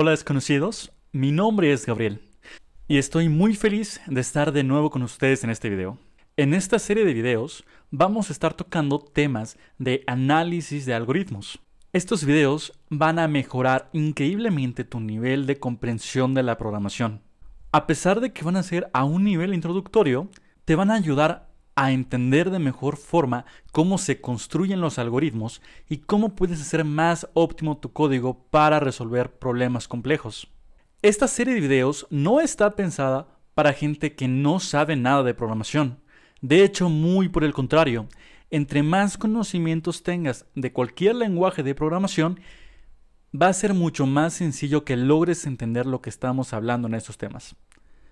Hola desconocidos, mi nombre es Gabriel y estoy muy feliz de estar de nuevo con ustedes en este video. En esta serie de videos vamos a estar tocando temas de análisis de algoritmos. Estos videos van a mejorar increíblemente tu nivel de comprensión de la programación. A pesar de que van a ser a un nivel introductorio, te van a ayudar a a entender de mejor forma cómo se construyen los algoritmos y cómo puedes hacer más óptimo tu código para resolver problemas complejos. Esta serie de videos no está pensada para gente que no sabe nada de programación. De hecho, muy por el contrario, entre más conocimientos tengas de cualquier lenguaje de programación, va a ser mucho más sencillo que logres entender lo que estamos hablando en estos temas.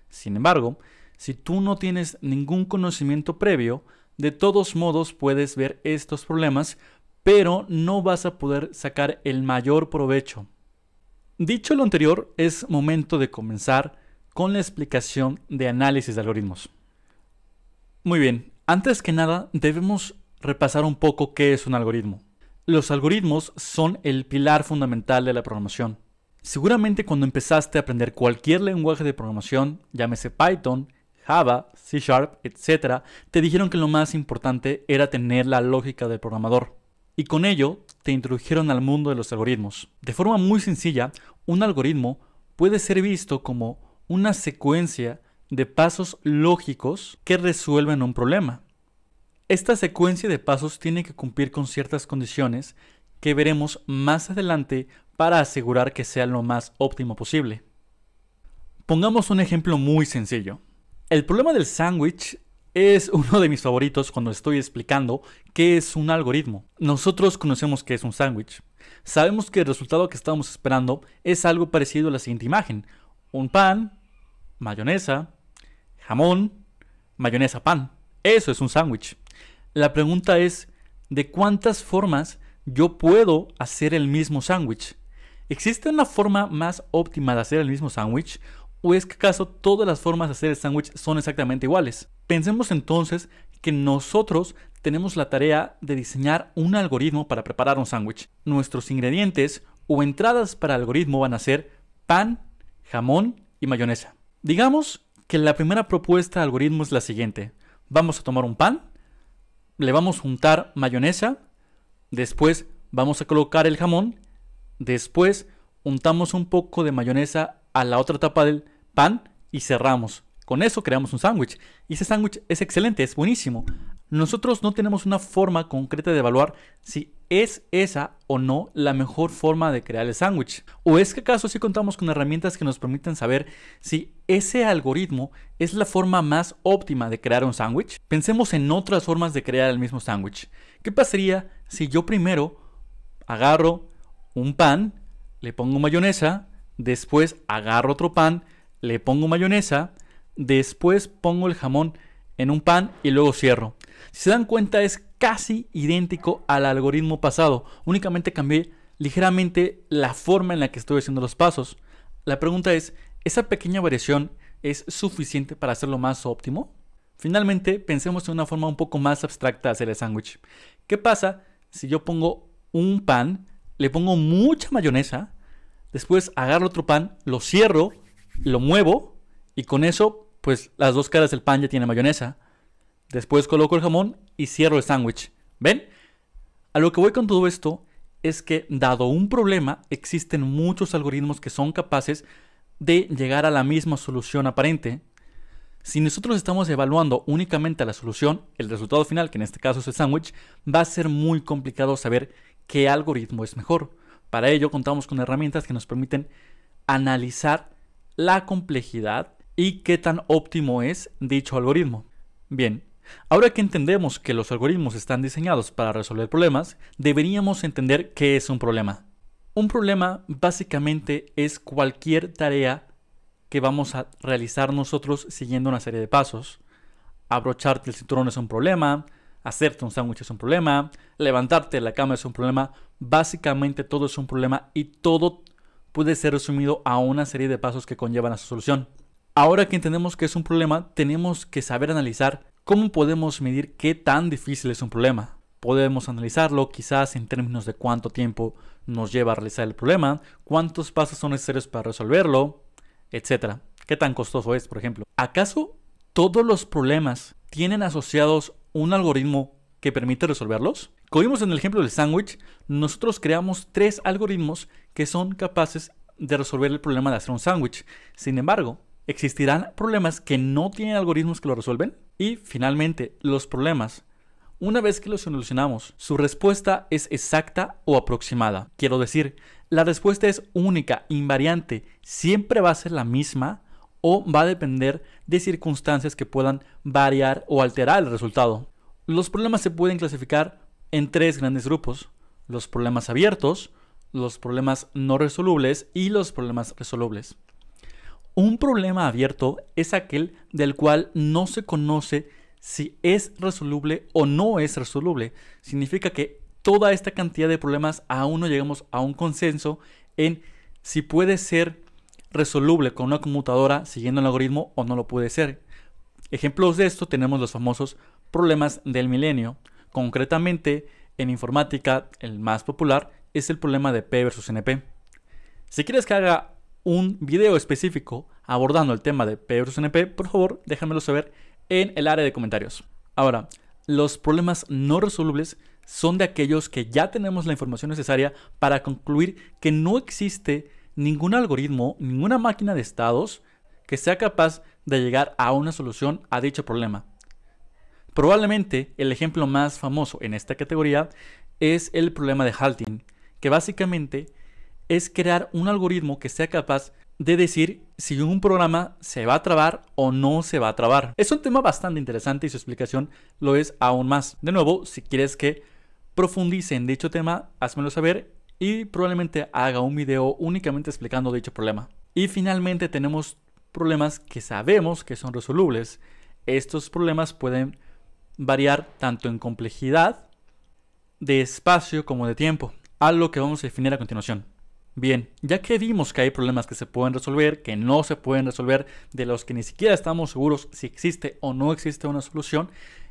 Sin embargo, si tú no tienes ningún conocimiento previo, de todos modos puedes ver estos problemas, pero no vas a poder sacar el mayor provecho. Dicho lo anterior, es momento de comenzar con la explicación de análisis de algoritmos. Muy bien, antes que nada debemos repasar un poco qué es un algoritmo. Los algoritmos son el pilar fundamental de la programación. Seguramente cuando empezaste a aprender cualquier lenguaje de programación, llámese Python, Java, C Sharp, etc., te dijeron que lo más importante era tener la lógica del programador. Y con ello te introdujeron al mundo de los algoritmos. De forma muy sencilla, un algoritmo puede ser visto como una secuencia de pasos lógicos que resuelven un problema. Esta secuencia de pasos tiene que cumplir con ciertas condiciones que veremos más adelante para asegurar que sea lo más óptimo posible. Pongamos un ejemplo muy sencillo. El problema del sándwich es uno de mis favoritos cuando estoy explicando qué es un algoritmo. Nosotros conocemos qué es un sándwich. Sabemos que el resultado que estamos esperando es algo parecido a la siguiente imagen. Un pan, mayonesa, jamón, mayonesa, pan. Eso es un sándwich. La pregunta es, ¿de cuántas formas yo puedo hacer el mismo sándwich? ¿Existe una forma más óptima de hacer el mismo sándwich ¿O es que acaso todas las formas de hacer el sándwich son exactamente iguales? Pensemos entonces que nosotros tenemos la tarea de diseñar un algoritmo para preparar un sándwich. Nuestros ingredientes o entradas para el algoritmo van a ser pan, jamón y mayonesa. Digamos que la primera propuesta de algoritmo es la siguiente. Vamos a tomar un pan, le vamos a juntar mayonesa, después vamos a colocar el jamón, después untamos un poco de mayonesa a la otra tapa del pan y cerramos. Con eso creamos un sándwich. Y ese sándwich es excelente, es buenísimo. Nosotros no tenemos una forma concreta de evaluar si es esa o no la mejor forma de crear el sándwich. ¿O es que acaso si contamos con herramientas que nos permitan saber si ese algoritmo es la forma más óptima de crear un sándwich? Pensemos en otras formas de crear el mismo sándwich. ¿Qué pasaría si yo primero agarro un pan, le pongo mayonesa, después agarro otro pan, le pongo mayonesa, después pongo el jamón en un pan y luego cierro. Si se dan cuenta es casi idéntico al algoritmo pasado, únicamente cambié ligeramente la forma en la que estoy haciendo los pasos. La pregunta es, ¿esa pequeña variación es suficiente para hacerlo más óptimo? Finalmente, pensemos en una forma un poco más abstracta de hacer el sándwich. ¿Qué pasa si yo pongo un pan, le pongo mucha mayonesa, después agarro otro pan, lo cierro lo muevo y con eso, pues las dos caras del pan ya tiene mayonesa. Después coloco el jamón y cierro el sándwich. ¿Ven? A lo que voy con todo esto es que, dado un problema, existen muchos algoritmos que son capaces de llegar a la misma solución aparente. Si nosotros estamos evaluando únicamente la solución, el resultado final, que en este caso es el sándwich, va a ser muy complicado saber qué algoritmo es mejor. Para ello contamos con herramientas que nos permiten analizar la complejidad y qué tan óptimo es dicho algoritmo. Bien, ahora que entendemos que los algoritmos están diseñados para resolver problemas, deberíamos entender qué es un problema. Un problema básicamente es cualquier tarea que vamos a realizar nosotros siguiendo una serie de pasos. Abrocharte el cinturón es un problema, hacerte un sándwich es un problema, levantarte de la cama es un problema, básicamente todo es un problema y todo puede ser resumido a una serie de pasos que conllevan a su solución. Ahora que entendemos que es un problema, tenemos que saber analizar cómo podemos medir qué tan difícil es un problema. Podemos analizarlo quizás en términos de cuánto tiempo nos lleva a realizar el problema, cuántos pasos son necesarios para resolverlo, etc. ¿Qué tan costoso es, por ejemplo? ¿Acaso todos los problemas tienen asociados un algoritmo que permite resolverlos? Como vimos en el ejemplo del sándwich, nosotros creamos tres algoritmos que son capaces de resolver el problema de hacer un sándwich. Sin embargo, existirán problemas que no tienen algoritmos que lo resuelven. Y finalmente, los problemas. Una vez que los solucionamos, su respuesta es exacta o aproximada. Quiero decir, la respuesta es única, invariante, siempre va a ser la misma o va a depender de circunstancias que puedan variar o alterar el resultado. Los problemas se pueden clasificar en tres grandes grupos, los problemas abiertos, los problemas no resolubles y los problemas resolubles. Un problema abierto es aquel del cual no se conoce si es resoluble o no es resoluble. Significa que toda esta cantidad de problemas aún no llegamos a un consenso en si puede ser resoluble con una computadora siguiendo el algoritmo o no lo puede ser. Ejemplos de esto tenemos los famosos problemas del milenio, Concretamente, en informática, el más popular es el problema de P versus NP. Si quieres que haga un video específico abordando el tema de P versus NP, por favor déjamelo saber en el área de comentarios. Ahora, los problemas no resolubles son de aquellos que ya tenemos la información necesaria para concluir que no existe ningún algoritmo, ninguna máquina de estados que sea capaz de llegar a una solución a dicho problema. Probablemente el ejemplo más famoso en esta categoría es el problema de Halting, que básicamente es crear un algoritmo que sea capaz de decir si un programa se va a trabar o no se va a trabar. Es un tema bastante interesante y su explicación lo es aún más. De nuevo, si quieres que profundice en dicho tema, házmelo saber y probablemente haga un video únicamente explicando dicho problema. Y finalmente tenemos problemas que sabemos que son resolubles. Estos problemas pueden variar tanto en complejidad, de espacio como de tiempo, algo que vamos a definir a continuación. Bien, ya que vimos que hay problemas que se pueden resolver, que no se pueden resolver, de los que ni siquiera estamos seguros si existe o no existe una solución,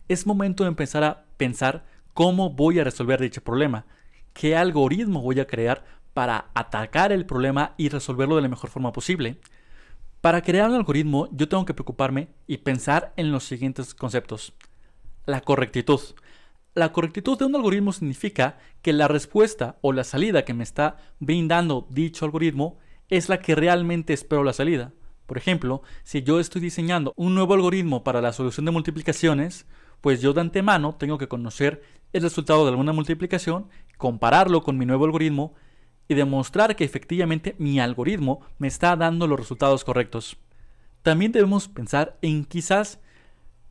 es momento de empezar a pensar cómo voy a resolver dicho problema, qué algoritmo voy a crear para atacar el problema y resolverlo de la mejor forma posible. Para crear un algoritmo yo tengo que preocuparme y pensar en los siguientes conceptos la correctitud. La correctitud de un algoritmo significa que la respuesta o la salida que me está brindando dicho algoritmo es la que realmente espero la salida. Por ejemplo, si yo estoy diseñando un nuevo algoritmo para la solución de multiplicaciones, pues yo de antemano tengo que conocer el resultado de alguna multiplicación, compararlo con mi nuevo algoritmo y demostrar que efectivamente mi algoritmo me está dando los resultados correctos. También debemos pensar en quizás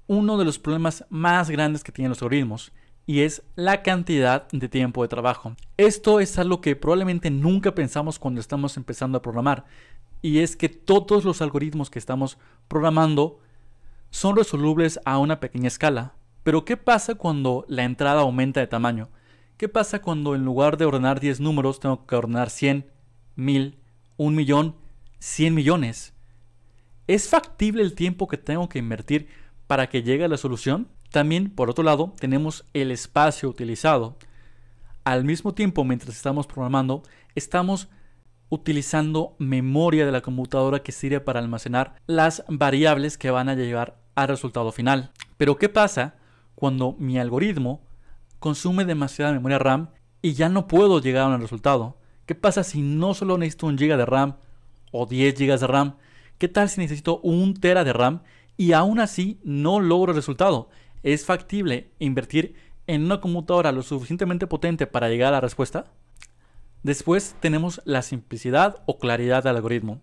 uno de los problemas más grandes que tienen los algoritmos y es la cantidad de tiempo de trabajo. Esto es algo que probablemente nunca pensamos cuando estamos empezando a programar y es que todos los algoritmos que estamos programando son resolubles a una pequeña escala. Pero ¿qué pasa cuando la entrada aumenta de tamaño? ¿Qué pasa cuando en lugar de ordenar 10 números tengo que ordenar 100, 1000, 1 millón, 100 millones? ¿Es factible el tiempo que tengo que invertir para que llegue a la solución. También, por otro lado, tenemos el espacio utilizado. Al mismo tiempo, mientras estamos programando, estamos utilizando memoria de la computadora que sirve para almacenar las variables que van a llegar al resultado final. Pero ¿qué pasa cuando mi algoritmo consume demasiada memoria RAM y ya no puedo llegar a un resultado? ¿Qué pasa si no solo necesito un GB de RAM o 10 gigas de RAM? ¿Qué tal si necesito un tera de RAM y aún así no logro resultado. ¿Es factible invertir en una computadora lo suficientemente potente para llegar a la respuesta? Después tenemos la simplicidad o claridad del algoritmo.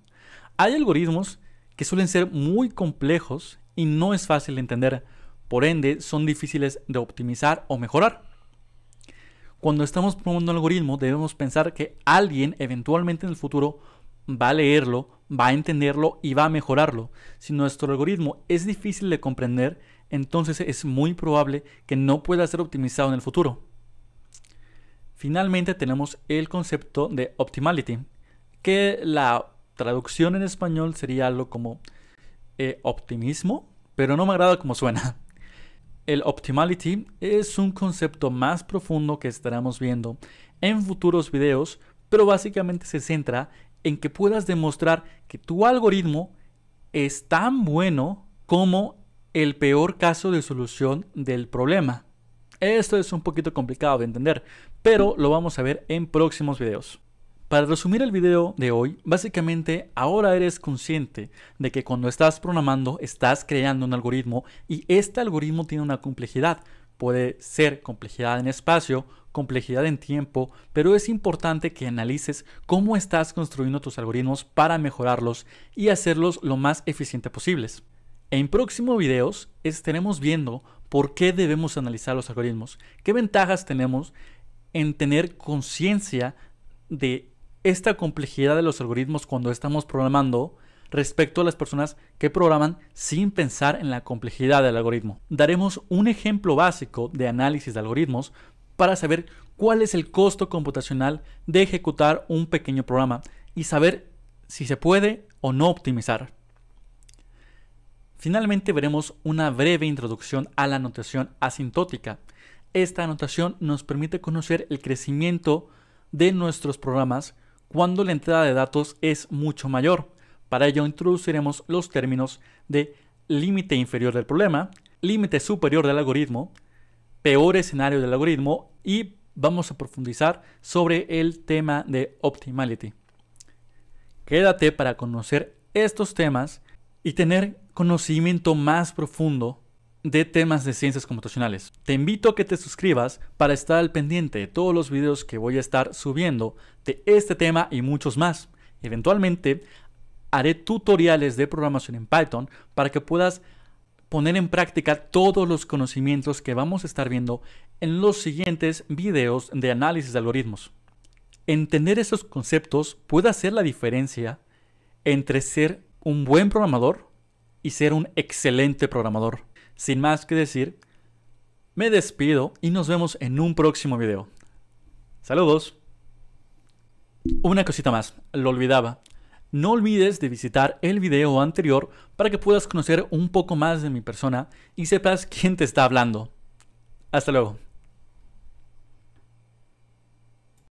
Hay algoritmos que suelen ser muy complejos y no es fácil de entender, por ende son difíciles de optimizar o mejorar. Cuando estamos probando un algoritmo debemos pensar que alguien eventualmente en el futuro va a leerlo, va a entenderlo y va a mejorarlo. Si nuestro algoritmo es difícil de comprender, entonces es muy probable que no pueda ser optimizado en el futuro. Finalmente tenemos el concepto de optimality, que la traducción en español sería algo como eh, optimismo, pero no me agrada como suena. El optimality es un concepto más profundo que estaremos viendo en futuros videos, pero básicamente se centra en que puedas demostrar que tu algoritmo es tan bueno como el peor caso de solución del problema. Esto es un poquito complicado de entender, pero lo vamos a ver en próximos videos. Para resumir el video de hoy, básicamente ahora eres consciente de que cuando estás programando estás creando un algoritmo y este algoritmo tiene una complejidad. Puede ser complejidad en espacio complejidad en tiempo, pero es importante que analices cómo estás construyendo tus algoritmos para mejorarlos y hacerlos lo más eficiente posibles. En próximos videos estaremos viendo por qué debemos analizar los algoritmos, qué ventajas tenemos en tener conciencia de esta complejidad de los algoritmos cuando estamos programando respecto a las personas que programan sin pensar en la complejidad del algoritmo. Daremos un ejemplo básico de análisis de algoritmos para saber cuál es el costo computacional de ejecutar un pequeño programa y saber si se puede o no optimizar. Finalmente veremos una breve introducción a la anotación asintótica. Esta anotación nos permite conocer el crecimiento de nuestros programas cuando la entrada de datos es mucho mayor. Para ello introduciremos los términos de límite inferior del problema, límite superior del algoritmo, peor escenario del algoritmo y vamos a profundizar sobre el tema de optimality. Quédate para conocer estos temas y tener conocimiento más profundo de temas de ciencias computacionales. Te invito a que te suscribas para estar al pendiente de todos los videos que voy a estar subiendo de este tema y muchos más. Eventualmente haré tutoriales de programación en Python para que puedas poner en práctica todos los conocimientos que vamos a estar viendo en los siguientes videos de análisis de algoritmos. Entender esos conceptos puede hacer la diferencia entre ser un buen programador y ser un excelente programador. Sin más que decir, me despido y nos vemos en un próximo video. Saludos. Una cosita más, lo olvidaba. No olvides de visitar el video anterior para que puedas conocer un poco más de mi persona y sepas quién te está hablando. Hasta luego.